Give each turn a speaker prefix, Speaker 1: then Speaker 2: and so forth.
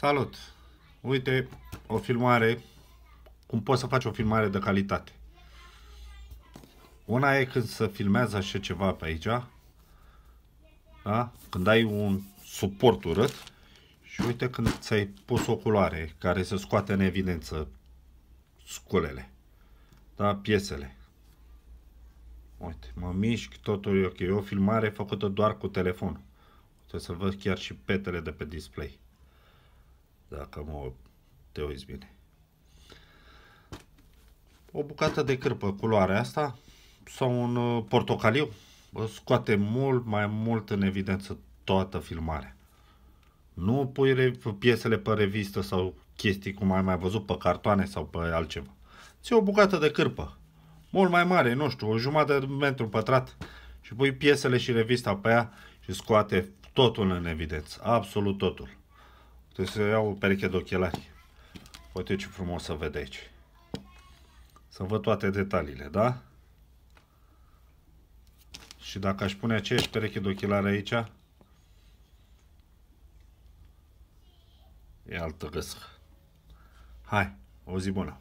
Speaker 1: Salut! Uite o filmare, cum poți să faci o filmare de calitate. Una e când se filmează așa ceva pe aici, da? când ai un suport urât și uite când ți-ai pus o culoare care se scoate în evidență sculele, da? piesele. Uite, mă mișc, totul e ok. E o filmare făcută doar cu telefon. Trebuie să văd chiar și petele de pe display dacă mă te uiți bine. O bucată de cârpă, culoarea asta, sau un uh, portocaliu, scoate mult mai mult în evidență toată filmarea. Nu pui piesele pe revistă sau chestii cum ai mai văzut pe cartoane sau pe altceva. Ți o bucată de cârpă, mult mai mare, nu știu, o jumătate de metru pătrat și pui piesele și revista pe ea și scoate totul în evidență, absolut totul. Trebuie să iau o pereche de ochelari. Uite ce frumos să vede aici. Să văd toate detaliile, da? Și dacă aș pune aceeași pereche de ochelari aici, e altă găsă. Hai, o zi bună!